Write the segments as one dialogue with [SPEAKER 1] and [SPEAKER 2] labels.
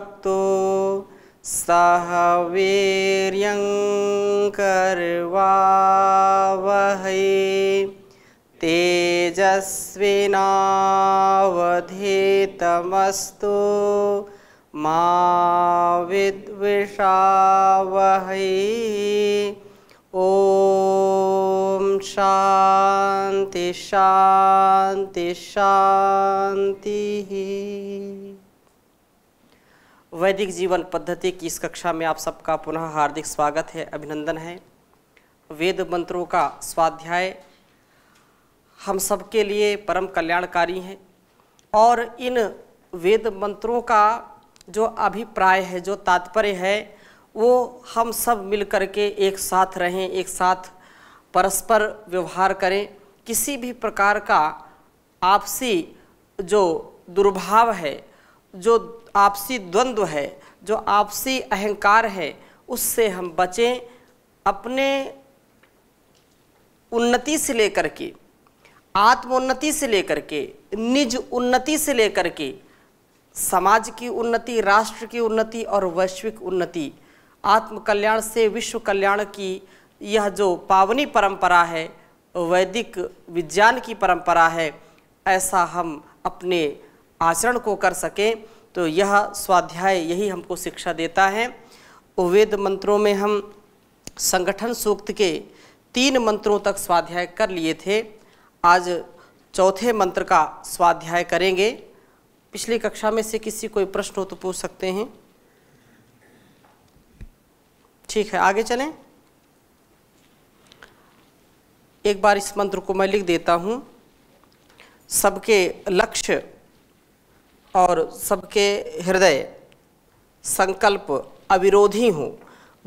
[SPEAKER 1] भक्तो सह वीर्यं कर्वावहै तेजस्विनावधीतमस्तु मा विद्विषावहै शांति शांति शांति शान्तिः वैदिक जीवन पद्धति की इस कक्षा में आप सबका पुनः हार्दिक स्वागत है अभिनंदन है वेद मंत्रों का स्वाध्याय हम सबके लिए परम कल्याणकारी है और इन वेद मंत्रों का जो अभिप्राय है जो तात्पर्य है वो हम सब मिल कर के एक साथ रहें एक साथ परस्पर व्यवहार करें किसी भी प्रकार का आपसी जो दुर्भाव है जो आपसी द्वंद्व है जो आपसी अहंकार है उससे हम बचें अपने उन्नति से लेकर के आत्मोन्नति से लेकर के निज उन्नति से लेकर के समाज की उन्नति राष्ट्र की उन्नति और वैश्विक उन्नति आत्मकल्याण से विश्व कल्याण की यह जो पावनी परंपरा है वैदिक विज्ञान की परंपरा है ऐसा हम अपने आचरण को कर सकें तो यह स्वाध्याय यही हमको शिक्षा देता है वेद मंत्रों में हम संगठन सूक्त के तीन मंत्रों तक स्वाध्याय कर लिए थे आज चौथे मंत्र का स्वाध्याय करेंगे पिछली कक्षा में से किसी कोई प्रश्न हो तो पूछ सकते हैं ठीक है आगे चलें एक बार इस मंत्र को मैं लिख देता हूँ सबके लक्ष्य और सबके हृदय संकल्प अविरोधी हों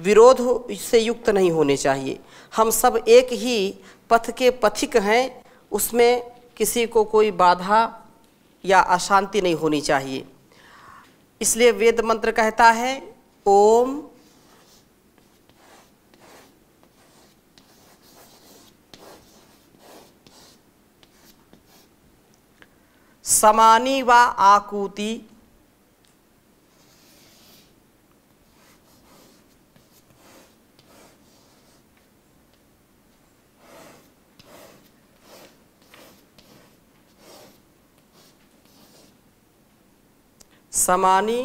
[SPEAKER 1] विरोध से युक्त नहीं होने चाहिए हम सब एक ही पथ के पथिक हैं उसमें किसी को कोई बाधा या अशांति नहीं होनी चाहिए इसलिए वेद मंत्र कहता है ओम समानी व आकूति समानी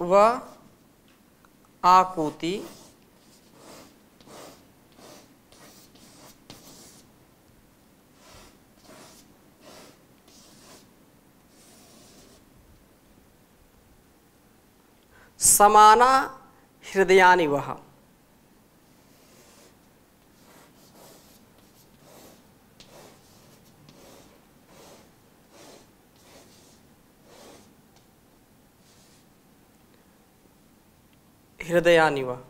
[SPEAKER 1] व आकूति समाना हृदयानी वह हृदयानी वह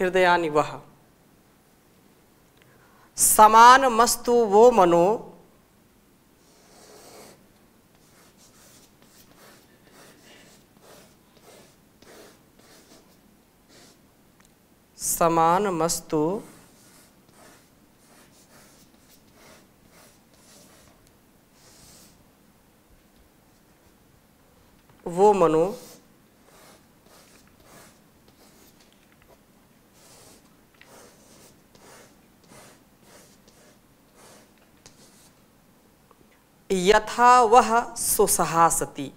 [SPEAKER 1] हृदयानि वह समान मस्तु वो मनो समान मस्तु वो मनो यथा वह सुसहासती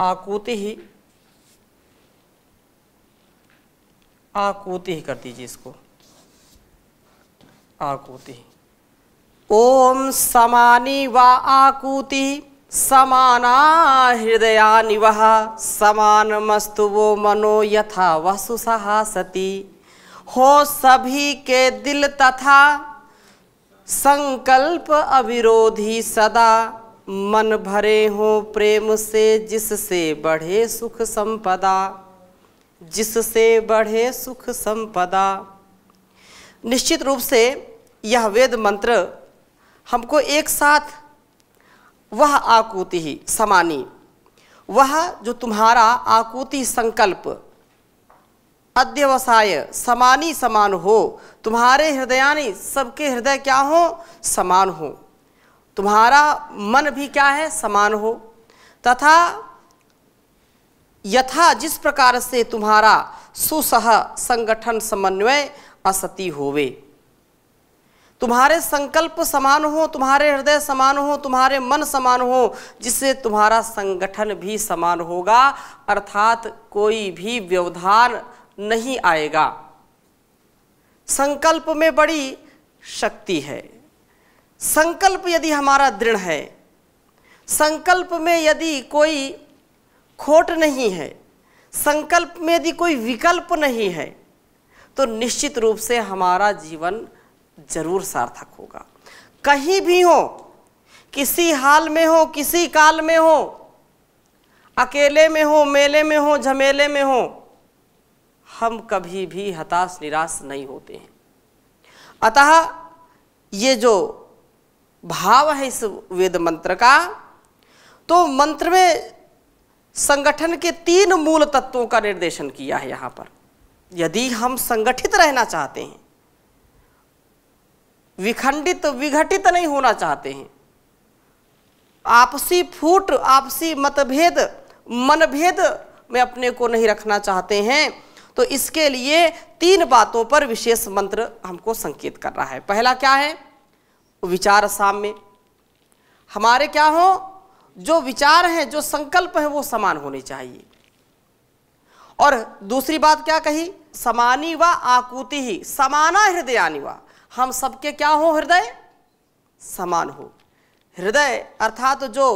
[SPEAKER 1] आकूति ही आकूति ही कर दीजिए इसको आकूति ओम समानी व आकूति समाना हृदया निवह मस्तु वो मनो यथा वह सती हो सभी के दिल तथा संकल्प अविरोधी सदा मन भरे हो प्रेम से जिससे बढ़े सुख संपदा जिससे बढ़े सुख संपदा निश्चित रूप से यह वेद मंत्र हमको एक साथ वह आकूति ही समानी वह जो तुम्हारा आकूति संकल्प अध्यवसाय समानी समान हो तुम्हारे हृदयानी सबके हृदय क्या हो समान हो तुम्हारा मन भी क्या है समान हो तथा यथा जिस प्रकार से तुम्हारा सुसह संगठन समन्वय असती होवे तुम्हारे संकल्प समान हो तुम्हारे हृदय समान हो तुम्हारे मन समान हो जिससे तुम्हारा संगठन भी समान होगा अर्थात कोई भी व्यवधान नहीं आएगा संकल्प में बड़ी शक्ति है संकल्प यदि हमारा दृढ़ है संकल्प में यदि कोई खोट नहीं है संकल्प में यदि कोई विकल्प नहीं है तो निश्चित रूप से हमारा जीवन जरूर सार्थक होगा कहीं भी हो किसी हाल में हो किसी काल में हो अकेले में हो मेले में हो झमेले में हो हम कभी भी हताश निराश नहीं होते हैं अतः ये जो भाव है इस वेद मंत्र का तो मंत्र में संगठन के तीन मूल तत्वों का निर्देशन किया है यहां पर यदि हम संगठित रहना चाहते हैं विखंडित विघटित नहीं होना चाहते हैं आपसी फूट आपसी मतभेद मनभेद में अपने को नहीं रखना चाहते हैं तो इसके लिए तीन बातों पर विशेष मंत्र हमको संकेत कर रहा है पहला क्या है विचार साम्य हमारे क्या हो जो विचार हैं जो संकल्प हैं वो समान होने चाहिए और दूसरी बात क्या कही समानी व आकूति ही समाना हृदयानी व हम सबके क्या हो हृदय समान हो हृदय अर्थात जो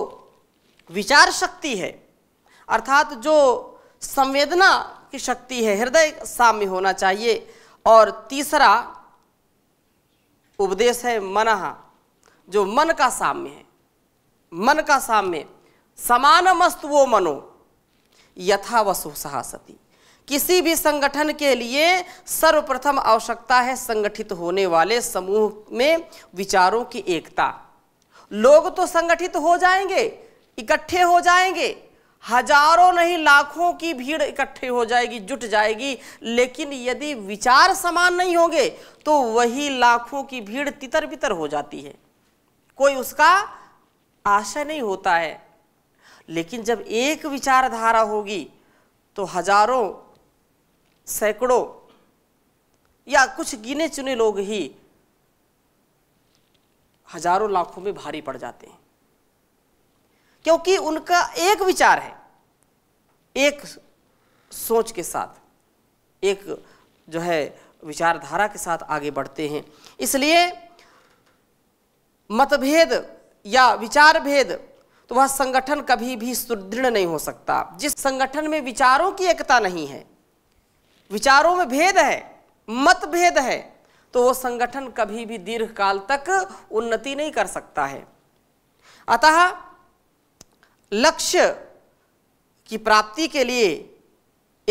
[SPEAKER 1] विचार शक्ति है अर्थात जो संवेदना की शक्ति है हृदय साम्य होना चाहिए और तीसरा उपदेश है मनहा जो मन का साम्य है मन का साम्य समानमस्त वो मनो यथावसु सहासती किसी भी संगठन के लिए सर्वप्रथम आवश्यकता है संगठित होने वाले समूह में विचारों की एकता लोग तो संगठित हो जाएंगे इकट्ठे हो जाएंगे हजारों नहीं लाखों की भीड़ इकट्ठे हो जाएगी जुट जाएगी लेकिन यदि विचार समान नहीं होंगे तो वही लाखों की भीड़ तितर बितर हो जाती है कोई उसका आशय नहीं होता है लेकिन जब एक विचारधारा होगी तो हजारों सैकड़ों या कुछ गिने चुने लोग ही हजारों लाखों में भारी पड़ जाते हैं क्योंकि उनका एक विचार है एक सोच के साथ एक जो है विचारधारा के साथ आगे बढ़ते हैं इसलिए मतभेद या विचार भेद तो वह संगठन कभी भी सुदृढ़ नहीं हो सकता जिस संगठन में विचारों की एकता नहीं है विचारों में भेद है मतभेद है तो वह संगठन कभी भी दीर्घकाल तक उन्नति नहीं कर सकता है अतः लक्ष्य की प्राप्ति के लिए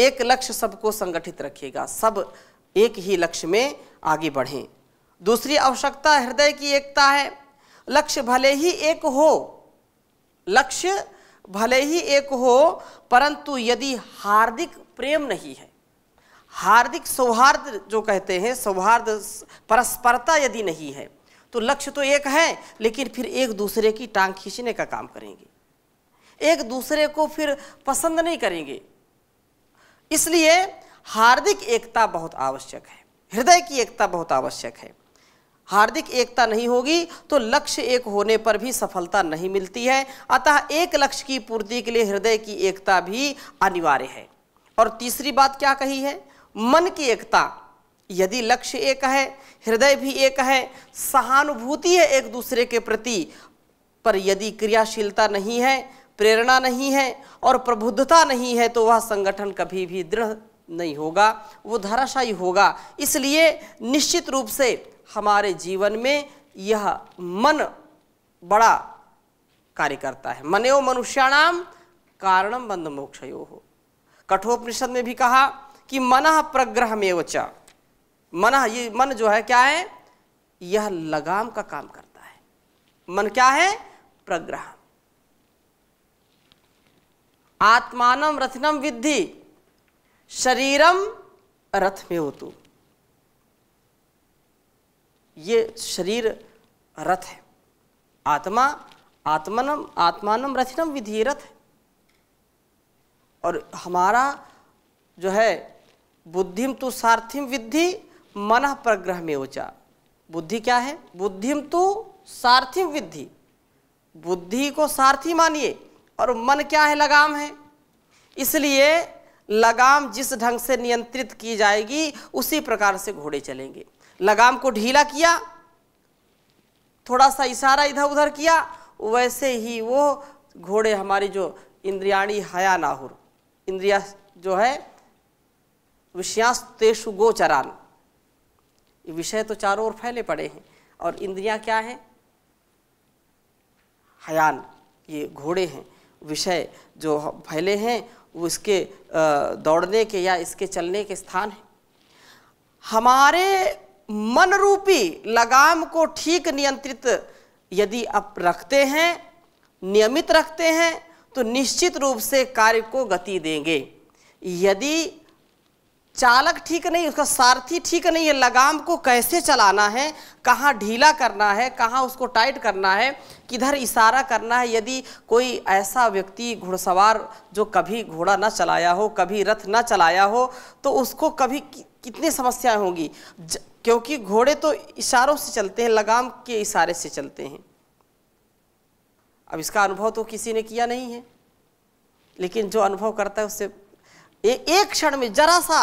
[SPEAKER 1] एक लक्ष्य सबको संगठित रखेगा सब एक ही लक्ष्य में आगे बढ़ें दूसरी आवश्यकता हृदय की एकता है लक्ष्य भले ही एक हो लक्ष्य भले ही एक हो परंतु यदि हार्दिक प्रेम नहीं है हार्दिक सौहार्द जो कहते हैं सौहार्द परस्परता यदि नहीं है तो लक्ष्य तो एक है लेकिन फिर एक दूसरे की टांग खींचने का काम करेंगे एक दूसरे को फिर पसंद नहीं करेंगे इसलिए हार्दिक एकता बहुत आवश्यक है हृदय की एकता बहुत आवश्यक है हार्दिक एकता नहीं होगी तो लक्ष्य एक होने पर भी सफलता नहीं मिलती है अतः एक लक्ष्य की पूर्ति के लिए हृदय की एकता भी अनिवार्य है और तीसरी बात क्या कही है मन की एकता यदि लक्ष्य एक है हृदय भी एक है सहानुभूति है एक दूसरे के प्रति पर यदि क्रियाशीलता नहीं है प्रेरणा नहीं है और प्रबुद्धता नहीं है तो वह संगठन कभी भी दृढ़ नहीं होगा वो धराशायी होगा इसलिए निश्चित रूप से हमारे जीवन में यह मन बड़ा कार्य करता है मनो मनुष्याणाम कारण बंद यो हो कठोपनिषद में भी कहा कि मन प्रग्रह में वच मन ये मन जो है क्या है यह लगाम का काम करता है मन क्या है प्रग्रह आत्मान रथनम विद्धि शरीरम रथ में तू ये शरीर रथ है आत्मा आत्मनम आत्मानम रथिनम विधि रथ है और हमारा जो है बुद्धिम तु सार्थिम विद्धि मन प्रग्रह में ऊंचा बुद्धि क्या है बुद्धिम तु सार्थिम विद्धि बुद्धि को सारथी मानिए और मन क्या है लगाम है इसलिए लगाम जिस ढंग से नियंत्रित की जाएगी उसी प्रकार से घोड़े चलेंगे लगाम को ढीला किया थोड़ा सा इशारा इधर उधर किया वैसे ही वो घोड़े हमारी जो इंद्रियाणी हया नाहुर इंद्रिया जो है विषयांश तेषु गोचरान विषय तो चारों ओर फैले पड़े हैं और इंद्रियां क्या हैं हयान ये घोड़े हैं विषय जो फैले हैं वो इसके दौड़ने के या इसके चलने के स्थान हैं हमारे मन रूपी लगाम को ठीक नियंत्रित यदि आप रखते हैं नियमित रखते हैं तो निश्चित रूप से कार्य को गति देंगे यदि चालक ठीक नहीं उसका सारथी ठीक नहीं है लगाम को कैसे चलाना है कहाँ ढीला करना है कहाँ उसको टाइट करना है किधर इशारा करना है यदि कोई ऐसा व्यक्ति घुड़सवार जो कभी घोड़ा ना चलाया हो कभी रथ ना चलाया हो तो उसको कभी कितनी समस्याएं होंगी क्योंकि घोड़े तो इशारों से चलते हैं लगाम के इशारे से चलते हैं अब इसका अनुभव तो किसी ने किया नहीं है लेकिन जो अनुभव करता है उससे ये एक क्षण में जरा सा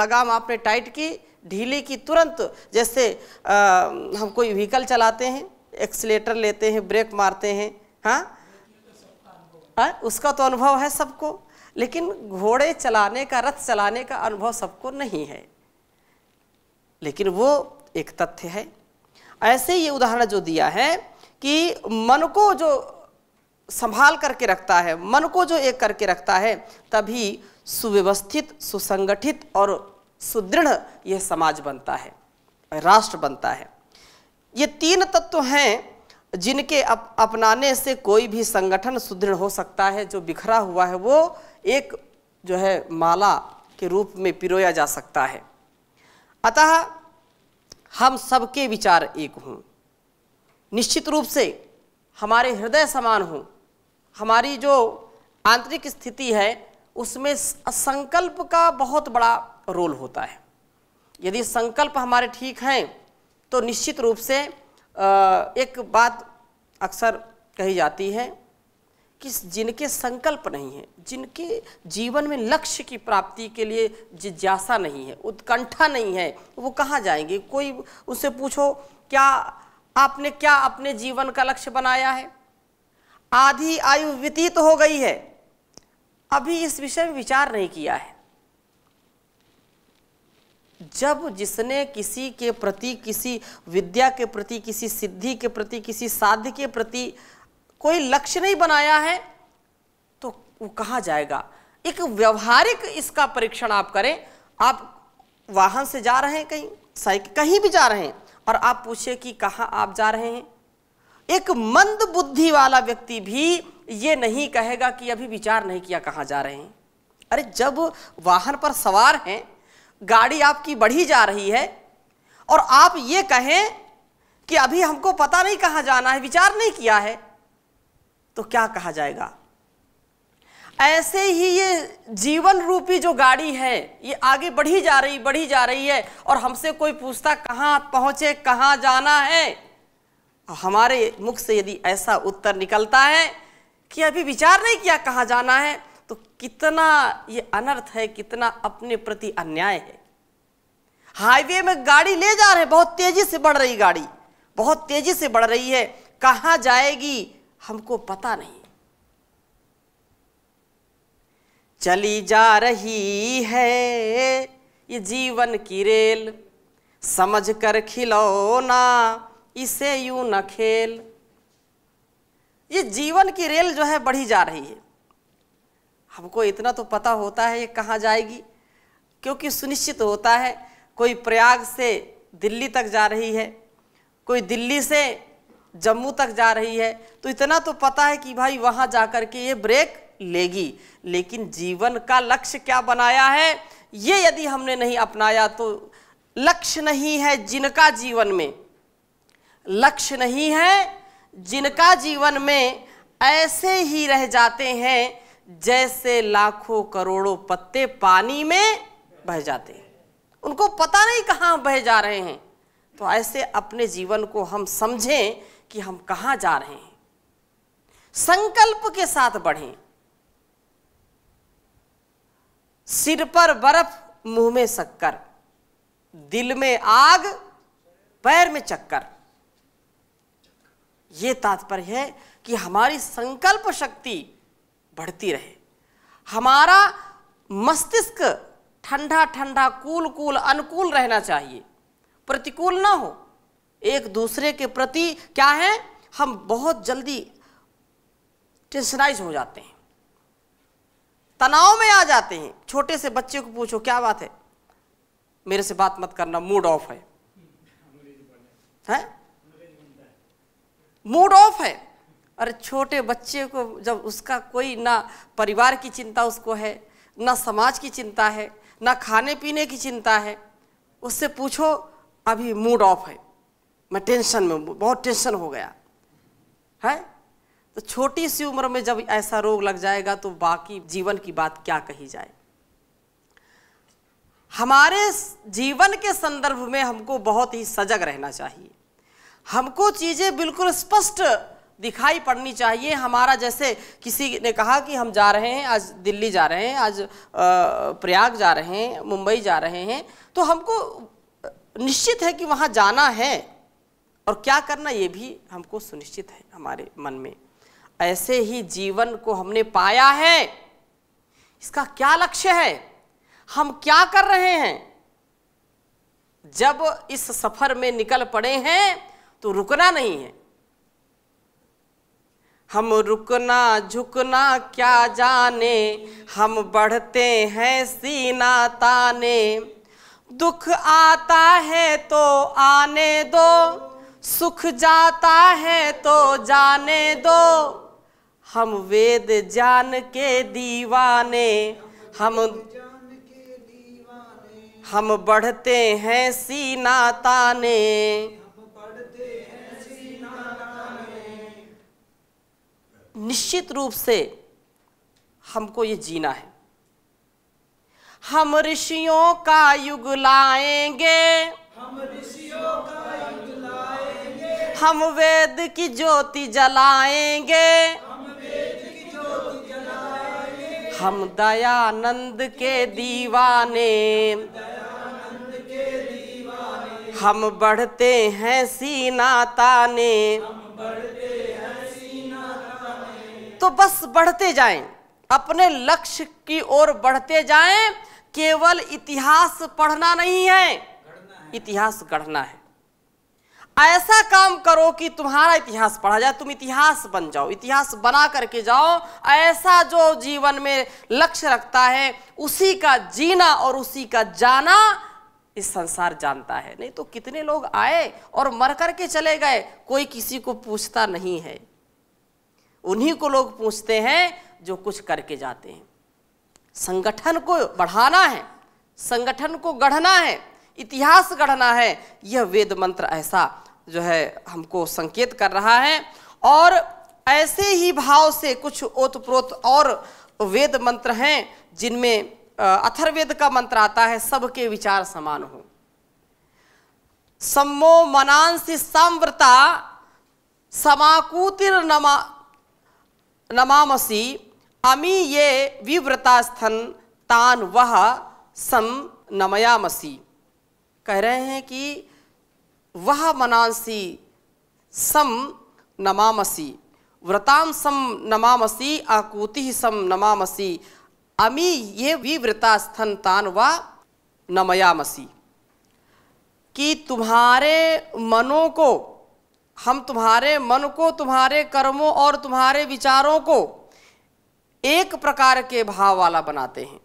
[SPEAKER 1] लगाम आपने टाइट की ढीले की तुरंत जैसे आ, हम कोई व्हीकल चलाते हैं एक्सलेटर लेते हैं ब्रेक मारते हैं हाँ? हाँ उसका तो अनुभव है सबको लेकिन घोड़े चलाने का रथ चलाने का अनुभव सबको नहीं है लेकिन वो एक तथ्य है ऐसे ये उदाहरण जो दिया है कि मन को जो संभाल करके रखता है मन को जो एक करके रखता है तभी सुव्यवस्थित सुसंगठित और सुदृढ़ यह समाज बनता है राष्ट्र बनता है ये तीन तत्व हैं जिनके अप, अपनाने से कोई भी संगठन सुदृढ़ हो सकता है जो बिखरा हुआ है वो एक जो है माला के रूप में पिरोया जा सकता है अतः हम सबके विचार एक हों निश्चित रूप से हमारे हृदय समान हों हमारी जो आंतरिक स्थिति है उसमें संकल्प का बहुत बड़ा रोल होता है यदि संकल्प हमारे ठीक हैं तो निश्चित रूप से एक बात अक्सर कही जाती है कि जिनके संकल्प नहीं है जिनके जीवन में लक्ष्य की प्राप्ति के लिए जिज्ञासा नहीं है उत्कंठा नहीं है वो कहाँ जाएंगे कोई उनसे पूछो क्या आपने क्या अपने जीवन का लक्ष्य बनाया है आधी आयु व्यतीत तो हो गई है अभी इस विषय में विचार नहीं किया है जब जिसने किसी के प्रति किसी विद्या के प्रति किसी सिद्धि के प्रति किसी साध्य के प्रति कोई लक्ष्य नहीं बनाया है तो वो कहा जाएगा एक व्यवहारिक इसका परीक्षण आप करें आप वाहन से जा रहे हैं कहीं साइकिल कहीं भी जा रहे हैं और आप पूछे कि कहाँ आप जा रहे हैं एक मंद बुद्धि वाला व्यक्ति भी ये नहीं कहेगा कि अभी विचार नहीं किया कहाँ जा रहे हैं अरे जब वाहन पर सवार हैं गाड़ी आपकी बढ़ी जा रही है और आप ये कहें कि अभी हमको पता नहीं कहाँ जाना है विचार नहीं किया है तो क्या कहा जाएगा ऐसे ही ये जीवन रूपी जो गाड़ी है ये आगे बढ़ी जा रही बढ़ी जा रही है और हमसे कोई पूछता कहाँ पहुँचे कहाँ जाना है हमारे मुख से यदि ऐसा उत्तर निकलता है कि अभी विचार नहीं किया कहाँ जाना है तो कितना ये अनर्थ है कितना अपने प्रति अन्याय है हाईवे में गाड़ी ले जा रहे बहुत तेजी से बढ़ रही गाड़ी बहुत तेजी से बढ़ रही है कहाँ जाएगी हमको पता नहीं चली जा रही है ये जीवन की रेल समझ कर खिलौना इसे यू न खेल ये जीवन की रेल जो है बढ़ी जा रही है हमको इतना तो पता होता है ये कहाँ जाएगी क्योंकि सुनिश्चित होता है कोई प्रयाग से दिल्ली तक जा रही है कोई दिल्ली से जम्मू तक जा रही है तो इतना तो पता है कि भाई वहाँ जा कर के ये ब्रेक लेगी लेकिन जीवन का लक्ष्य क्या बनाया है ये यदि हमने नहीं अपनाया तो लक्ष्य नहीं है जिनका जीवन में लक्ष्य नहीं है जिनका जीवन में ऐसे ही रह जाते हैं जैसे लाखों करोड़ों पत्ते पानी में बह जाते हैं उनको पता नहीं कहाँ बह जा रहे हैं तो ऐसे अपने जीवन को हम समझें कि हम कहाँ जा रहे हैं संकल्प के साथ बढ़ें सिर पर बर्फ मुंह में शक्कर दिल में आग पैर में चक्कर ये तात्पर्य है कि हमारी संकल्प शक्ति बढ़ती रहे हमारा मस्तिष्क ठंडा ठंडा कूल कूल अनुकूल रहना चाहिए प्रतिकूल ना हो एक दूसरे के प्रति क्या है हम बहुत जल्दी टेंशनाइज हो जाते हैं तनाव में आ जाते हैं छोटे से बच्चे को पूछो क्या बात है मेरे से बात मत करना मूड ऑफ है हैं मूड ऑफ है अरे छोटे बच्चे को जब उसका कोई ना परिवार की चिंता उसको है ना समाज की चिंता है ना खाने पीने की चिंता है उससे पूछो अभी मूड ऑफ है मैं टेंशन में बहुत टेंशन हो गया है तो छोटी सी उम्र में जब ऐसा रोग लग जाएगा तो बाकी जीवन की बात क्या कही जाए हमारे जीवन के संदर्भ में हमको बहुत ही सजग रहना चाहिए हमको चीज़ें बिल्कुल स्पष्ट दिखाई पड़नी चाहिए हमारा जैसे किसी ने कहा कि हम जा रहे हैं आज दिल्ली जा रहे हैं आज प्रयाग जा रहे हैं मुंबई जा रहे हैं तो हमको निश्चित है कि वहाँ जाना है और क्या करना ये भी हमको सुनिश्चित है हमारे मन में ऐसे ही जीवन को हमने पाया है इसका क्या लक्ष्य है हम क्या कर रहे हैं जब इस सफर में निकल पड़े हैं तो रुकना नहीं है हम रुकना झुकना क्या जाने हम बढ़ते हैं सीना ताने दुख आता है तो आने दो सुख जाता है तो जाने दो हम वेद जान के दीवाने हम हम बढ़ते हैं सीना ताने निश्चित रूप से हमको ये जीना है हम ऋषियों का युग लाएंगे हम ऋषियों का युग लाएंगे हम वेद की ज्योति जलाएंगे हम वेद की ज्योति जलाएंगे हम दयानंद के दीवाने हम बढ़ते हैं सीना ताने हम बढ़ते तो बस बढ़ते जाएं अपने लक्ष्य की ओर बढ़ते जाएं केवल इतिहास पढ़ना नहीं है, है। इतिहास गढ़ना है ऐसा काम करो कि तुम्हारा इतिहास पढ़ा जाए तुम इतिहास बन जाओ इतिहास बना करके जाओ ऐसा जो जीवन में लक्ष्य रखता है उसी का जीना और उसी का जाना इस संसार जानता है नहीं तो कितने लोग आए और मर करके चले गए कोई किसी को पूछता नहीं है उन्हीं को लोग पूछते हैं जो कुछ करके जाते हैं संगठन को बढ़ाना है संगठन को गढ़ना है इतिहास गढ़ना है यह वेद मंत्र ऐसा जो है हमको संकेत कर रहा है और ऐसे ही भाव से कुछ ओतप्रोत और वेद मंत्र हैं जिनमें अथर्वेद का मंत्र आता है सबके विचार समान हो सम्मो मनांसी संव्रता समाकूतिर नमा नमामसी अमी ये विव्रतास्थन तान वह सम नमयामसी कह रहे हैं कि वह मनांसी सम नमामसी व्रताम सम नमामसी आकूति सम नमामसी अमी ये विव्रतास्थन तान व नमयामसी कि तुम्हारे मनों को हम तुम्हारे मन को तुम्हारे कर्मों और तुम्हारे विचारों को एक प्रकार के भाव वाला बनाते हैं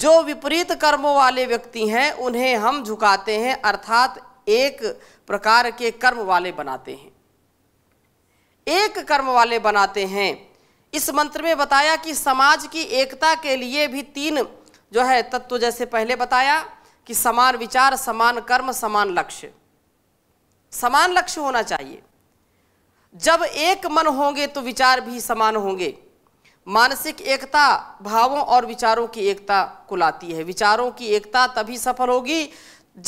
[SPEAKER 1] जो विपरीत कर्मों वाले व्यक्ति हैं उन्हें हम झुकाते हैं अर्थात एक प्रकार के कर्म वाले बनाते हैं एक कर्म वाले बनाते हैं इस मंत्र में बताया कि समाज की एकता के लिए भी तीन जो है तत्व जैसे पहले बताया कि समान विचार समान कर्म समान लक्ष्य समान लक्ष्य होना चाहिए जब एक मन होंगे तो विचार भी समान होंगे मानसिक एकता भावों और विचारों की एकता को लाती है विचारों की एकता तभी सफल होगी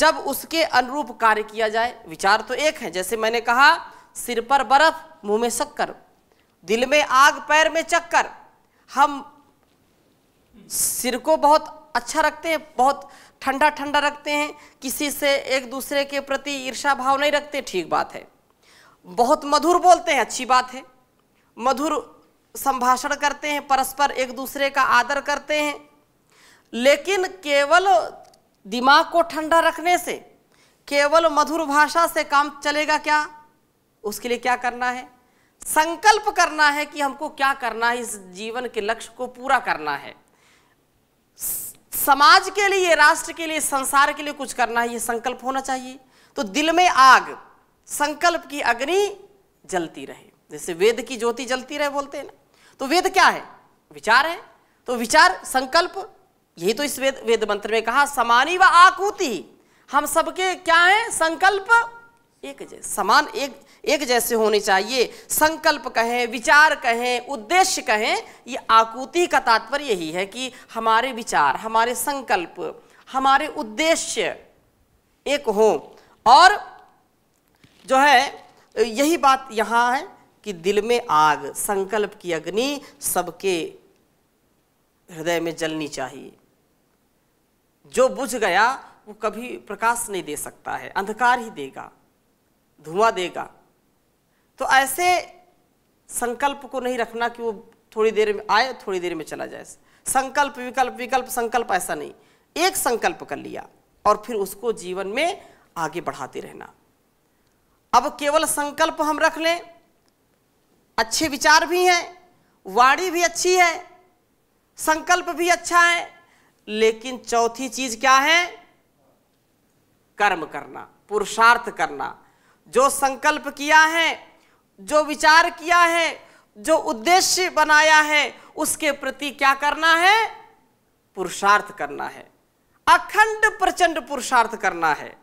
[SPEAKER 1] जब उसके अनुरूप कार्य किया जाए विचार तो एक है जैसे मैंने कहा सिर पर बर्फ मुंह में शक्कर दिल में आग पैर में चक्कर हम सिर को बहुत अच्छा रखते हैं बहुत ठंडा ठंडा रखते हैं किसी से एक दूसरे के प्रति ईर्षा भाव नहीं रखते ठीक बात है बहुत मधुर बोलते हैं अच्छी बात है मधुर संभाषण करते हैं परस्पर एक दूसरे का आदर करते हैं लेकिन केवल दिमाग को ठंडा रखने से केवल मधुर भाषा से काम चलेगा क्या उसके लिए क्या करना है संकल्प करना है कि हमको क्या करना है इस जीवन के लक्ष्य को पूरा करना है समाज के लिए राष्ट्र के लिए संसार के लिए कुछ करना है ये संकल्प होना चाहिए तो दिल में आग संकल्प की अग्नि जलती रहे जैसे वेद की ज्योति जलती रहे बोलते हैं ना तो वेद क्या है विचार है तो विचार संकल्प यही तो इस वेद वेद मंत्र में कहा समानी व आकूति हम सबके क्या है संकल्प एक जैसे समान एक एक जैसे होने चाहिए संकल्प कहें विचार कहें उद्देश्य कहें ये आकृति का तात्पर्य यही है कि हमारे विचार हमारे संकल्प हमारे उद्देश्य एक हो और जो है यही बात यहां है कि दिल में आग संकल्प की अग्नि सबके हृदय में जलनी चाहिए जो बुझ गया वो कभी प्रकाश नहीं दे सकता है अंधकार ही देगा धुआं देगा तो ऐसे संकल्प को नहीं रखना कि वो थोड़ी देर में आए थोड़ी देर में चला जाए संकल्प विकल्प विकल्प संकल्प ऐसा नहीं एक संकल्प कर लिया और फिर उसको जीवन में आगे बढ़ाते रहना अब केवल संकल्प हम रख लें अच्छे विचार भी हैं वाणी भी अच्छी है संकल्प भी अच्छा है लेकिन चौथी चीज क्या है कर्म करना पुरुषार्थ करना जो संकल्प किया है जो विचार किया है जो उद्देश्य बनाया है उसके प्रति क्या करना है पुरुषार्थ करना है अखंड प्रचंड पुरुषार्थ करना है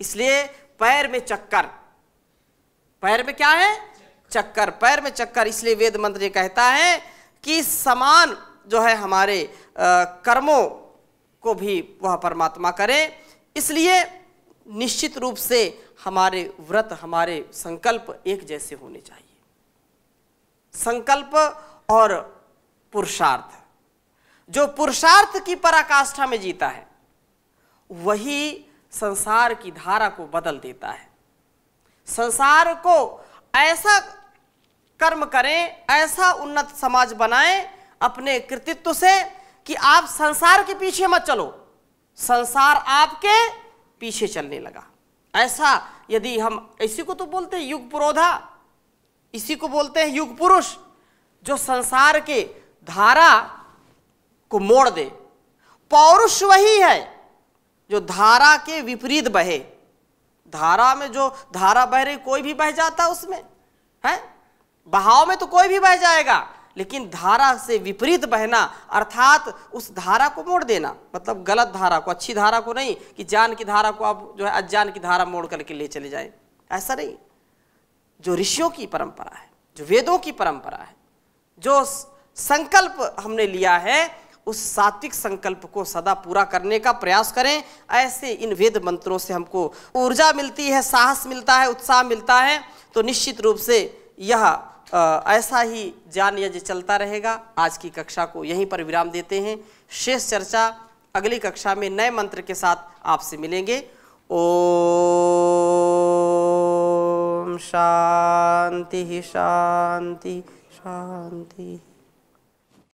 [SPEAKER 1] इसलिए पैर में चक्कर पैर में क्या है चक्कर पैर में चक्कर इसलिए वेद मंत्र ये कहता है कि समान जो है हमारे कर्मों को भी वह परमात्मा करे इसलिए निश्चित रूप से हमारे व्रत हमारे संकल्प एक जैसे होने चाहिए संकल्प और पुरुषार्थ जो पुरुषार्थ की पराकाष्ठा में जीता है वही संसार की धारा को बदल देता है संसार को ऐसा कर्म करें ऐसा उन्नत समाज बनाएं अपने कृतित्व से कि आप संसार के पीछे मत चलो संसार आपके पीछे चलने लगा ऐसा यदि हम इसी को तो बोलते हैं युग पुरोधा इसी को बोलते हैं युग पुरुष जो संसार के धारा को मोड़ दे पौरुष वही है जो धारा के विपरीत बहे धारा में जो धारा बह रही कोई भी बह जाता उसमें है बहाव में तो कोई भी बह जाएगा लेकिन धारा से विपरीत बहना अर्थात उस धारा को मोड़ देना मतलब गलत धारा को अच्छी धारा को नहीं कि जान की धारा को आप जो है अज्ञान की धारा मोड़ करके ले चले जाएं ऐसा नहीं जो ऋषियों की परंपरा है जो वेदों की परंपरा है जो संकल्प हमने लिया है उस सात्विक संकल्प को सदा पूरा करने का प्रयास करें ऐसे इन वेद मंत्रों से हमको ऊर्जा मिलती है साहस मिलता है उत्साह मिलता है तो निश्चित रूप से यह ऐसा ही ज्ञान यज्ञ चलता रहेगा आज की कक्षा को यहीं पर विराम देते हैं शेष चर्चा अगली कक्षा में नए मंत्र के साथ आपसे मिलेंगे ओ शांति शांति शांति